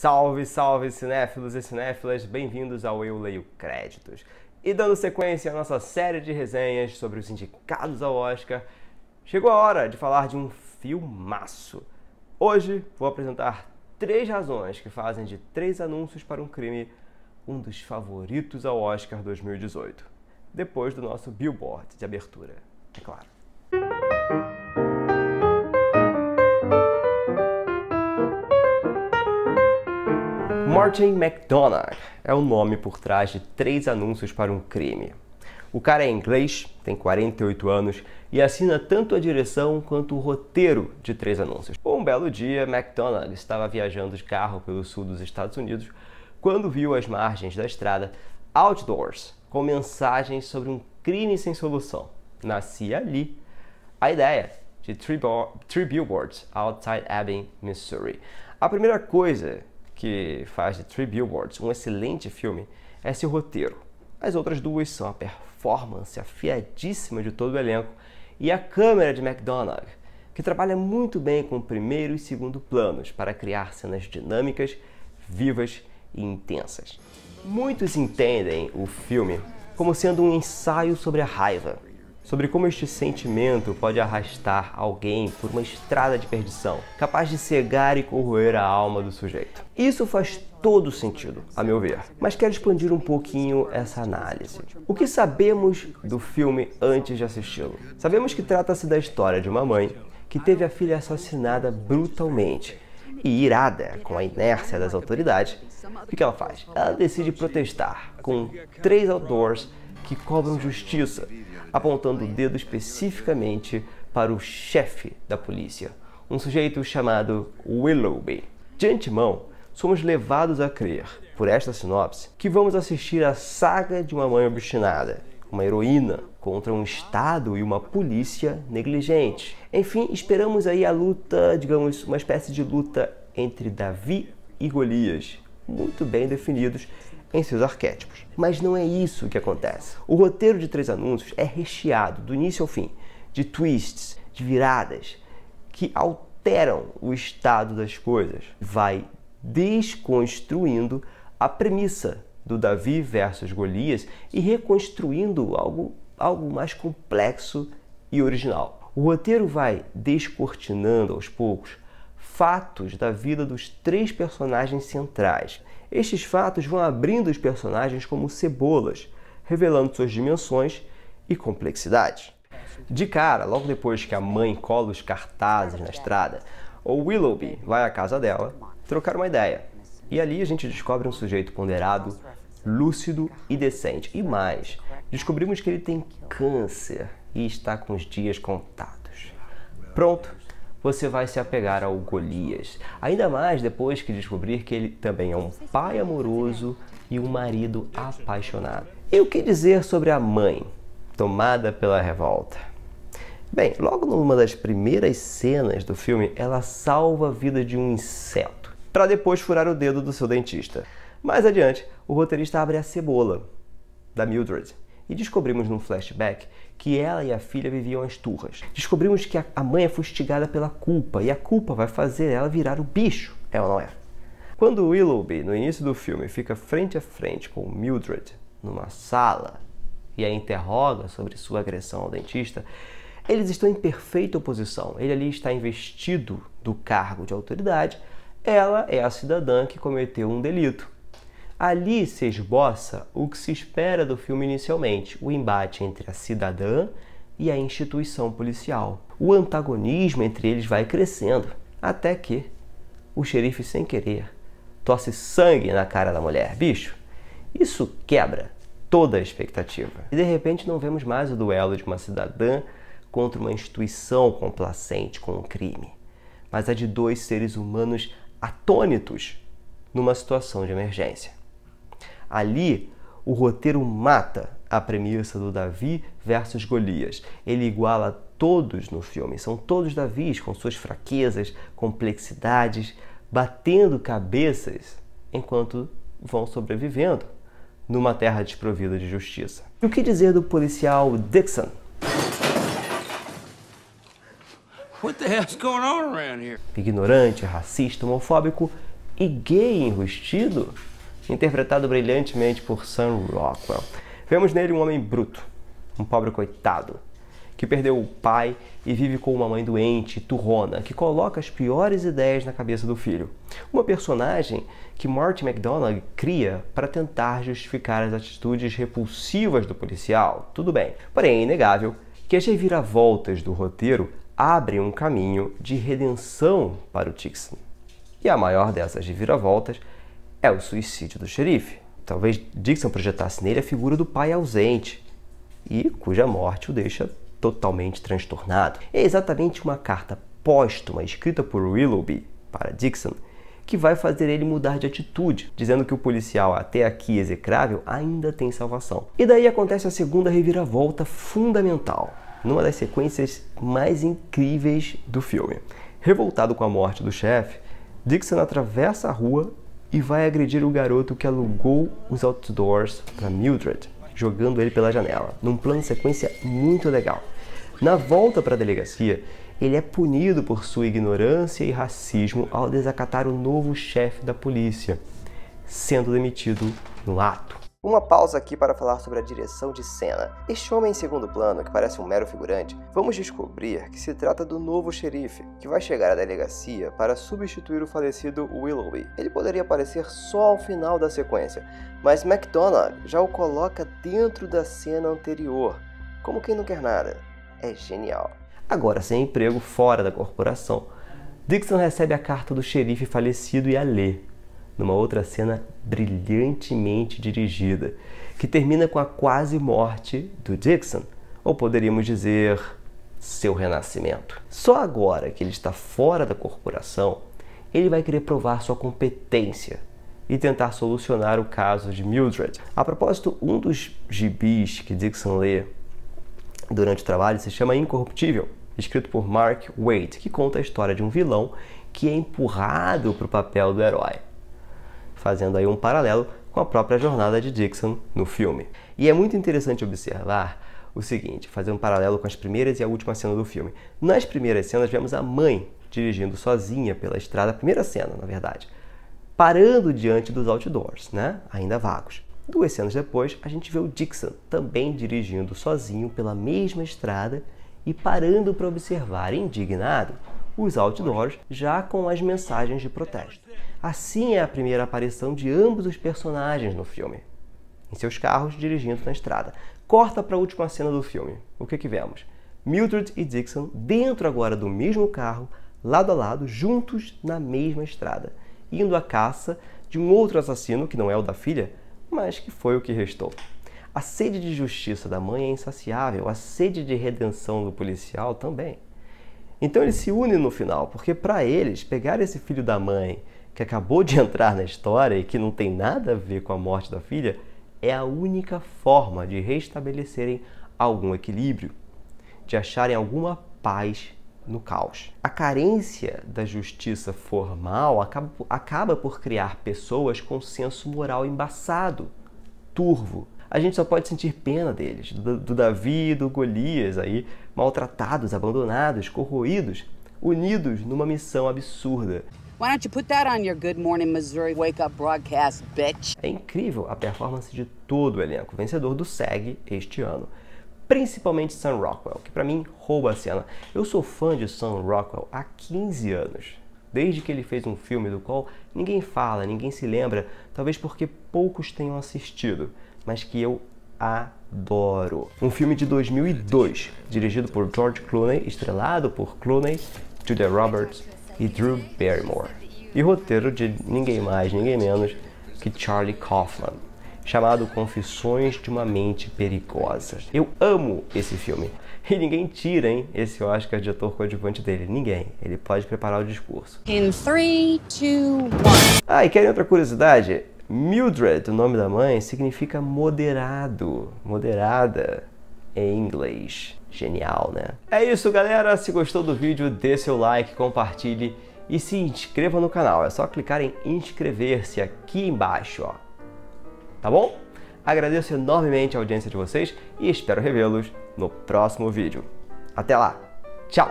Salve, salve cinéfilos e cinéfilas, bem-vindos ao Eu Leio Créditos. E dando sequência à nossa série de resenhas sobre os indicados ao Oscar, chegou a hora de falar de um filmaço. Hoje vou apresentar três razões que fazem de três anúncios para um crime um dos favoritos ao Oscar 2018, depois do nosso Billboard de abertura, é claro. Martin McDonagh é o nome por trás de três anúncios para um crime. O cara é inglês, tem 48 anos e assina tanto a direção quanto o roteiro de três anúncios. Um belo dia, McDonald estava viajando de carro pelo sul dos Estados Unidos quando viu às margens da estrada outdoors com mensagens sobre um crime sem solução. Nascia ali a ideia de Three, Billboards Outside Abbey, Missouri. A primeira coisa que faz de Three Billboards um excelente filme, é seu roteiro. As outras duas são a performance afiadíssima de todo o elenco e a câmera de McDonagh, que trabalha muito bem com o primeiro e segundo planos para criar cenas dinâmicas, vivas e intensas. Muitos entendem o filme como sendo um ensaio sobre a raiva, sobre como este sentimento pode arrastar alguém por uma estrada de perdição, capaz de cegar e corroer a alma do sujeito. Isso faz todo sentido, a meu ver, mas quero expandir um pouquinho essa análise. O que sabemos do filme antes de assisti-lo? Sabemos que trata-se da história de uma mãe que teve a filha assassinada brutalmente e irada com a inércia das autoridades, o que ela faz? Ela decide protestar com três outdoors que cobram justiça apontando o dedo especificamente para o chefe da polícia, um sujeito chamado Willoughby. De antemão, somos levados a crer, por esta sinopse, que vamos assistir à saga de uma mãe obstinada, uma heroína contra um Estado e uma polícia negligente. Enfim, esperamos aí a luta, digamos, uma espécie de luta entre Davi e Golias, muito bem definidos em seus arquétipos. Mas não é isso que acontece. O roteiro de três anúncios é recheado, do início ao fim, de twists, de viradas, que alteram o estado das coisas. Vai desconstruindo a premissa do Davi versus Golias e reconstruindo algo, algo mais complexo e original. O roteiro vai descortinando aos poucos fatos da vida dos três personagens centrais. Estes fatos vão abrindo os personagens como cebolas, revelando suas dimensões e complexidade. De cara, logo depois que a mãe cola os cartazes na estrada, o Willoughby vai à casa dela trocar uma ideia. E ali a gente descobre um sujeito ponderado, lúcido e decente. E mais, descobrimos que ele tem câncer e está com os dias contados. Pronto, você vai se apegar ao Golias. Ainda mais depois que descobrir que ele também é um pai amoroso e um marido apaixonado. E o que dizer sobre a mãe, tomada pela revolta? Bem, logo numa das primeiras cenas do filme, ela salva a vida de um inseto, para depois furar o dedo do seu dentista. Mais adiante, o roteirista abre a cebola da Mildred e descobrimos num flashback que ela e a filha viviam as turras. Descobrimos que a mãe é fustigada pela culpa e a culpa vai fazer ela virar o bicho, é ou não é? Quando Willoughby, no início do filme, fica frente a frente com Mildred numa sala e a interroga sobre sua agressão ao dentista, eles estão em perfeita oposição. Ele ali está investido do cargo de autoridade, ela é a cidadã que cometeu um delito. Ali se esboça o que se espera do filme inicialmente: o embate entre a cidadã e a instituição policial. O antagonismo entre eles vai crescendo, até que o xerife, sem querer, tosse sangue na cara da mulher. Bicho, isso quebra toda a expectativa. E de repente não vemos mais o duelo de uma cidadã contra uma instituição complacente com o um crime, mas a de dois seres humanos atônitos numa situação de emergência. Ali, o roteiro mata a premissa do Davi versus Golias. Ele iguala todos no filme, são todos Davis com suas fraquezas, complexidades, batendo cabeças enquanto vão sobrevivendo numa terra desprovida de justiça. E o que dizer do policial Dixon? Ignorante, racista, homofóbico e gay enrustido? interpretado brilhantemente por Sam Rockwell. Vemos nele um homem bruto, um pobre coitado, que perdeu o pai e vive com uma mãe doente, turrona, que coloca as piores ideias na cabeça do filho. Uma personagem que Martin McDonagh cria para tentar justificar as atitudes repulsivas do policial. Tudo bem, porém é inegável que as reviravoltas do roteiro abrem um caminho de redenção para o Tixon. E a maior dessas reviravoltas é o suicídio do xerife. Talvez Dixon projetasse nele a figura do pai ausente e cuja morte o deixa totalmente transtornado. É exatamente uma carta póstuma escrita por Willoughby para Dixon que vai fazer ele mudar de atitude, dizendo que o policial até aqui execrável ainda tem salvação. E daí acontece a segunda reviravolta fundamental, numa das sequências mais incríveis do filme. Revoltado com a morte do chefe, Dixon atravessa a rua e vai agredir o garoto que alugou os outdoors para Mildred, jogando ele pela janela, num plano de sequência muito legal. Na volta para a delegacia, ele é punido por sua ignorância e racismo ao desacatar o novo chefe da polícia, sendo demitido no ato. Uma pausa aqui para falar sobre a direção de cena. Este homem em segundo plano, que parece um mero figurante, vamos descobrir que se trata do novo xerife, que vai chegar à delegacia para substituir o falecido Willoughby. Ele poderia aparecer só ao final da sequência, mas McDonald já o coloca dentro da cena anterior, como quem não quer nada. É genial. Agora sem emprego fora da corporação, Dixon recebe a carta do xerife falecido e a lê numa outra cena brilhantemente dirigida, que termina com a quase morte do Dixon, ou poderíamos dizer, seu renascimento. Só agora que ele está fora da corporação, ele vai querer provar sua competência e tentar solucionar o caso de Mildred. A propósito, um dos gibis que Dixon lê durante o trabalho se chama Incorruptível, escrito por Mark Waid, que conta a história de um vilão que é empurrado para o papel do herói fazendo aí um paralelo com a própria jornada de Dixon no filme. E é muito interessante observar o seguinte, fazer um paralelo com as primeiras e a última cena do filme. Nas primeiras cenas vemos a mãe dirigindo sozinha pela estrada, a primeira cena, na verdade, parando diante dos outdoors, né? Ainda vagos. Duas cenas depois, a gente vê o Dixon também dirigindo sozinho pela mesma estrada e parando para observar, indignado, os outdoors, já com as mensagens de protesto. Assim é a primeira aparição de ambos os personagens no filme, em seus carros dirigindo na estrada. Corta para a última cena do filme. O que que vemos? Mildred e Dixon dentro agora do mesmo carro, lado a lado, juntos na mesma estrada, indo à caça de um outro assassino que não é o da filha, mas que foi o que restou. A sede de justiça da mãe é insaciável, a sede de redenção do policial também. Então eles se unem no final, porque para eles pegar esse filho da mãe que acabou de entrar na história e que não tem nada a ver com a morte da filha é a única forma de restabelecerem algum equilíbrio, de acharem alguma paz no caos. A carência da justiça formal acaba, acaba por criar pessoas com senso moral embaçado, turvo, a gente só pode sentir pena deles, do, do Davi e do Golias aí, maltratados, abandonados, corroídos, unidos numa missão absurda. Broadcast, é incrível a performance de todo o elenco vencedor do SEG este ano. Principalmente Sam Rockwell, que para mim rouba a cena. Eu sou fã de Sam Rockwell há 15 anos desde que ele fez um filme do qual ninguém fala, ninguém se lembra, talvez porque poucos tenham assistido, mas que eu adoro. Um filme de 2002, dirigido por George Clooney, estrelado por Clooney, Julia Roberts e Drew Barrymore. E roteiro de ninguém mais, ninguém menos que Charlie Kaufman chamado Confissões de uma Mente Perigosa. Eu amo esse filme. E ninguém tira, hein, esse Oscar de ator coadjuvante dele. Ninguém. Ele pode preparar o discurso. In 3, 2, 1. Ah, e querem outra curiosidade? Mildred, o nome da mãe, significa moderado, moderada em inglês. Genial, né? É isso, galera. Se gostou do vídeo, dê seu like, compartilhe e se inscreva no canal. É só clicar em inscrever-se aqui embaixo, ó tá bom? Agradeço enormemente a audiência de vocês e espero revê-los no próximo vídeo. Até lá, tchau!